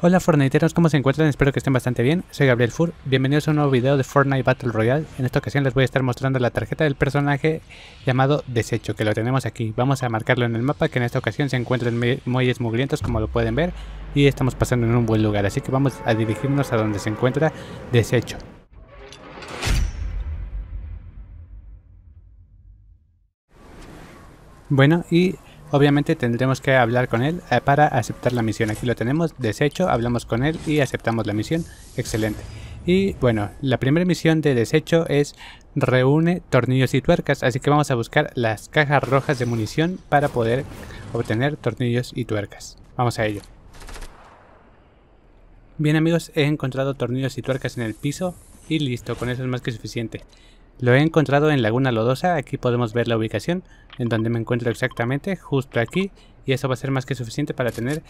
Hola Fortniteros, ¿cómo se encuentran? Espero que estén bastante bien. Soy Gabriel Fur, bienvenidos a un nuevo video de Fortnite Battle Royale. En esta ocasión les voy a estar mostrando la tarjeta del personaje llamado Desecho, que lo tenemos aquí. Vamos a marcarlo en el mapa, que en esta ocasión se encuentra en muelles mugrientos, como lo pueden ver, y estamos pasando en un buen lugar, así que vamos a dirigirnos a donde se encuentra Desecho. Bueno, y Obviamente tendremos que hablar con él eh, para aceptar la misión. Aquí lo tenemos, desecho, hablamos con él y aceptamos la misión. Excelente. Y bueno, la primera misión de desecho es reúne tornillos y tuercas, así que vamos a buscar las cajas rojas de munición para poder obtener tornillos y tuercas. Vamos a ello. Bien amigos, he encontrado tornillos y tuercas en el piso y listo, con eso es más que suficiente. Lo he encontrado en Laguna Lodosa, aquí podemos ver la ubicación en donde me encuentro exactamente, justo aquí, y eso va a ser más que suficiente para tener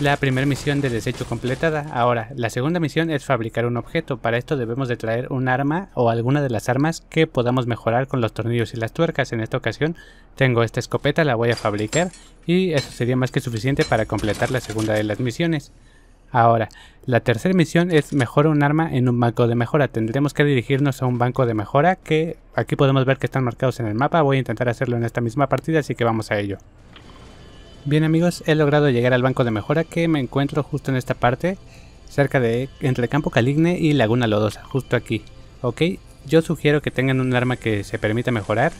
la primera misión de desecho completada. Ahora, la segunda misión es fabricar un objeto, para esto debemos de traer un arma o alguna de las armas que podamos mejorar con los tornillos y las tuercas. En esta ocasión tengo esta escopeta, la voy a fabricar y eso sería más que suficiente para completar la segunda de las misiones. Ahora, la tercera misión es mejorar un arma en un banco de mejora. Tendremos que dirigirnos a un banco de mejora que aquí podemos ver que están marcados en el mapa. Voy a intentar hacerlo en esta misma partida, así que vamos a ello. Bien amigos, he logrado llegar al banco de mejora que me encuentro justo en esta parte, cerca de entre Campo Caligne y Laguna Lodosa, justo aquí. Ok, yo sugiero que tengan un arma que se permita mejorar.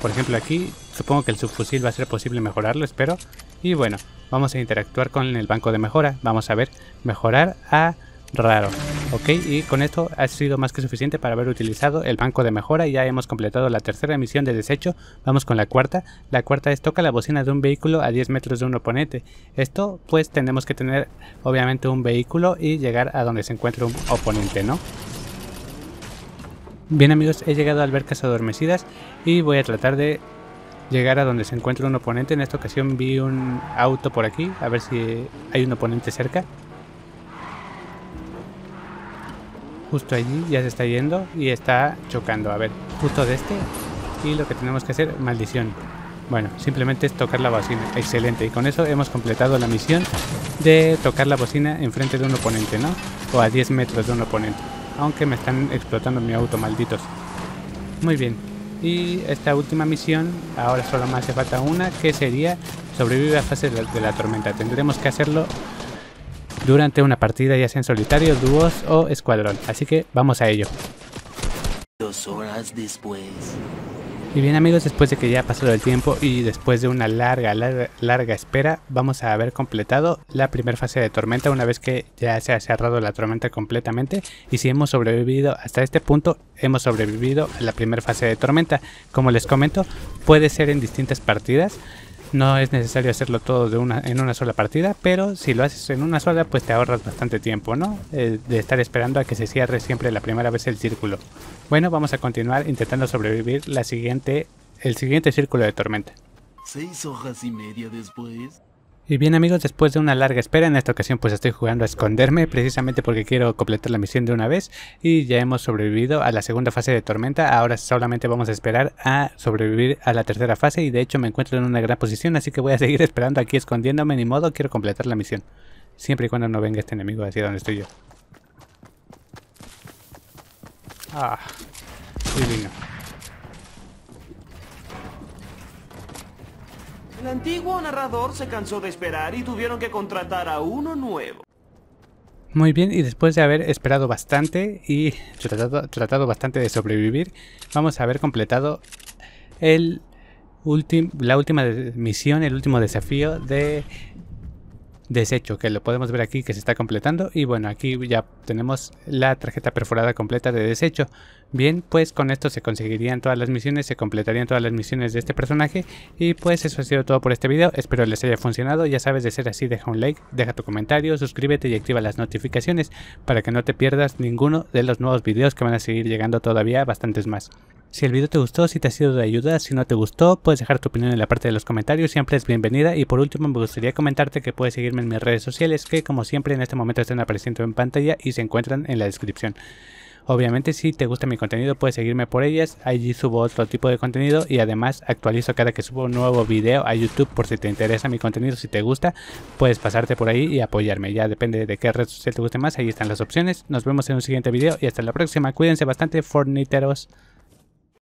Por ejemplo aquí, supongo que el subfusil va a ser posible mejorarlo, espero. Y bueno, vamos a interactuar con el banco de mejora. Vamos a ver, mejorar a raro. Ok, y con esto ha sido más que suficiente para haber utilizado el banco de mejora. Ya hemos completado la tercera misión de desecho. Vamos con la cuarta. La cuarta es toca la bocina de un vehículo a 10 metros de un oponente. Esto pues tenemos que tener obviamente un vehículo y llegar a donde se encuentre un oponente, ¿no? Bien amigos, he llegado al ver adormecidas y voy a tratar de llegar a donde se encuentra un oponente. En esta ocasión vi un auto por aquí, a ver si hay un oponente cerca. Justo allí ya se está yendo y está chocando. A ver, justo de este. Y lo que tenemos que hacer, maldición. Bueno, simplemente es tocar la bocina. Excelente. Y con eso hemos completado la misión de tocar la bocina enfrente de un oponente, ¿no? O a 10 metros de un oponente. Aunque me están explotando mi auto, malditos. Muy bien, y esta última misión, ahora solo me hace falta una, que sería sobrevivir a fase de la tormenta. Tendremos que hacerlo durante una partida, ya sea en solitario, dúos o escuadrón. Así que vamos a ello. Dos horas después. Y bien amigos, después de que ya ha pasado el tiempo y después de una larga, larga, larga espera, vamos a haber completado la primera fase de tormenta una vez que ya se ha cerrado la tormenta completamente y si hemos sobrevivido hasta este punto, hemos sobrevivido a la primera fase de tormenta. Como les comento, puede ser en distintas partidas, no es necesario hacerlo todo de una, en una sola partida, pero si lo haces en una sola, pues te ahorras bastante tiempo, ¿no? Eh, de estar esperando a que se cierre siempre la primera vez el círculo. Bueno, vamos a continuar intentando sobrevivir la siguiente, el siguiente círculo de tormenta. Seis hojas y media después. Y bien amigos, después de una larga espera, en esta ocasión pues estoy jugando a esconderme precisamente porque quiero completar la misión de una vez y ya hemos sobrevivido a la segunda fase de tormenta, ahora solamente vamos a esperar a sobrevivir a la tercera fase y de hecho me encuentro en una gran posición así que voy a seguir esperando aquí escondiéndome, ni modo, quiero completar la misión, siempre y cuando no venga este enemigo hacia donde estoy yo. Ah, divino. El antiguo narrador se cansó de esperar y tuvieron que contratar a uno nuevo. Muy bien, y después de haber esperado bastante y tratado, tratado bastante de sobrevivir, vamos a haber completado el la última misión, el último desafío de desecho que lo podemos ver aquí que se está completando y bueno aquí ya tenemos la tarjeta perforada completa de desecho bien pues con esto se conseguirían todas las misiones se completarían todas las misiones de este personaje y pues eso ha sido todo por este video espero les haya funcionado ya sabes de ser así deja un like deja tu comentario suscríbete y activa las notificaciones para que no te pierdas ninguno de los nuevos videos que van a seguir llegando todavía bastantes más si el video te gustó, si te ha sido de ayuda, si no te gustó, puedes dejar tu opinión en la parte de los comentarios, siempre es bienvenida. Y por último me gustaría comentarte que puedes seguirme en mis redes sociales que como siempre en este momento están apareciendo en pantalla y se encuentran en la descripción. Obviamente si te gusta mi contenido puedes seguirme por ellas, allí subo otro tipo de contenido y además actualizo cada que subo un nuevo video a YouTube por si te interesa mi contenido, si te gusta, puedes pasarte por ahí y apoyarme, ya depende de qué red social te guste más, ahí están las opciones. Nos vemos en un siguiente video y hasta la próxima, cuídense bastante, forniteros.